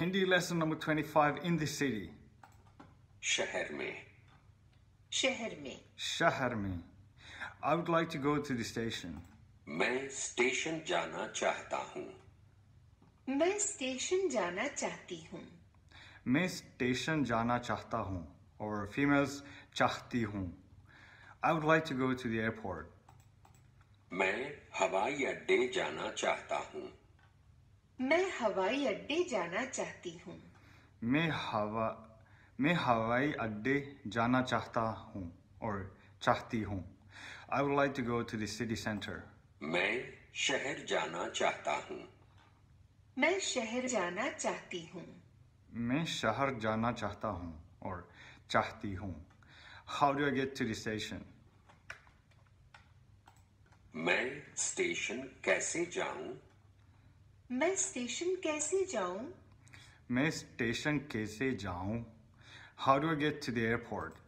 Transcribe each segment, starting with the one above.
Hindi lesson number 25 in the city. शहर में. शहर में. शहर में. I would like to go to the station. मैं स्टेशन जाना चाहता हूँ. मैं स्टेशन जाना चाहती हूँ. मैं स्टेशन जाना चाहता हूँ. Or females चाहती हूँ. I would like to go to the airport. मैं हवाई अड्डे जाना चाहता हूँ. मैं हवाई अड्डे जाना चाहती हूँ मैं हवा मैं हवाई अड्डे जाना चाहता हूँ और चाहती हूँ I would like to go to the city centre मैं शहर जाना चाहता हूँ मैं शहर जाना चाहती हूँ मैं शहर जाना चाहता हूँ और चाहती हूँ how do I get to the station मैं स्टेशन कैसे जाऊं मैं स्टेशन कैसे जाऊं मैं स्टेशन कैसे जाऊं how do I get to the airport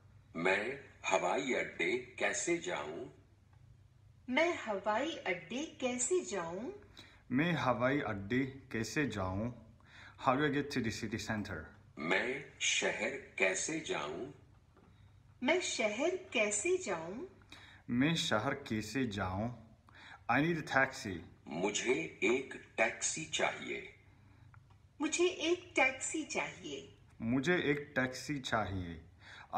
मैं हवाई अड्डे कैसे जाऊं मैं हवाई अड्डे कैसे जाऊं मैं हवाई अड्डे कैसे जाऊं how do I get to the city centre मैं शहर कैसे जाऊं मैं शहर कैसे जाऊं मैं शहर कैसे जाऊं I need a taxi. मुझे एक टैक्सी चाहिए मुझे एक टैक्सी चाहिए मुझे एक टैक्सी चाहिए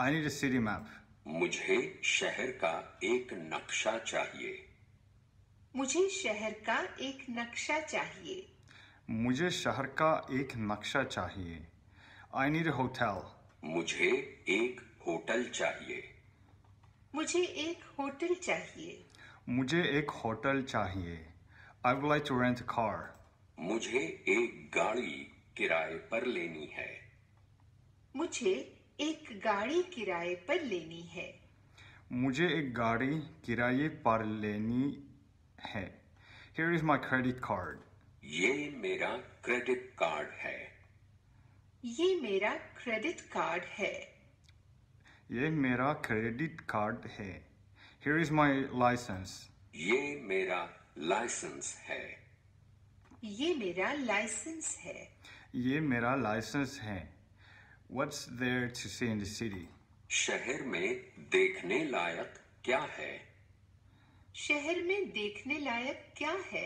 आई नीड सिटी मैप मुझे शहर का एक नक्शा चाहिए मुझे शहर का एक नक्शा चाहिए मुझे शहर का एक नक्शा चाहिए आई नीड होटल मुझे एक होटल चाहिए मुझे एक होटल चाहिए मुझे एक होटल चाहिए I would like to rent car मुझे एक गाड़ी किराए पर लेनी है मुझे एक गाड़ी किराए पर लेनी है मुझे एक गाड़ी किराए पर लेनी है Here is my credit card ये मेरा क्रेडिट कार्ड है ये मेरा क्रेडिट कार्ड है ये मेरा क्रेडिट कार्ड है Here is my license. ये मेरा लाइसेंस है ये मेरा लाइसेंस है ये मेरा लाइसेंस है What's there to see in the city? शहर में देखने लायक क्या है शहर में देखने लायक क्या है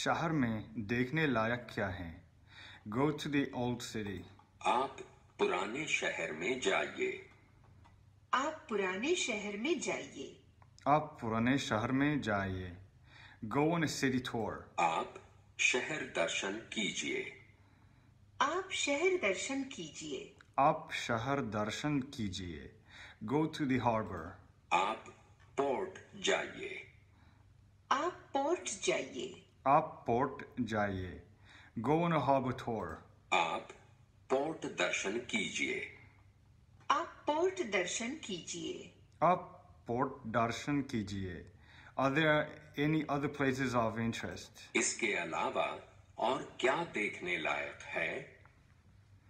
शहर में देखने लायक क्या है Go to the old city. आप पुराने शहर में जाइए आप पुराने शहर में जाइए आप पुराने शहर में जाइए गो ऑन सिटी टूर आप शहर दर्शन कीजिए आप शहर दर्शन कीजिए आप शहर दर्शन कीजिए गो टू हार्बर आप पोर्ट जाइए आप पोर्ट जाइए आप पोर्ट जाइए गो ऑन हार्बर टूर आप पोर्ट दर्शन कीजिए आप पोर्ट दर्शन कीजिए आप बोट दर्शन कीजिए Are there any other places of interest? इसके अलावा और क्या देखने लायक है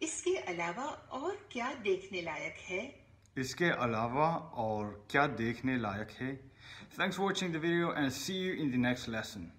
इसके अलावा और क्या देखने लायक है इसके अलावा और क्या देखने लायक है Thanks for watching the video and see you in the next lesson.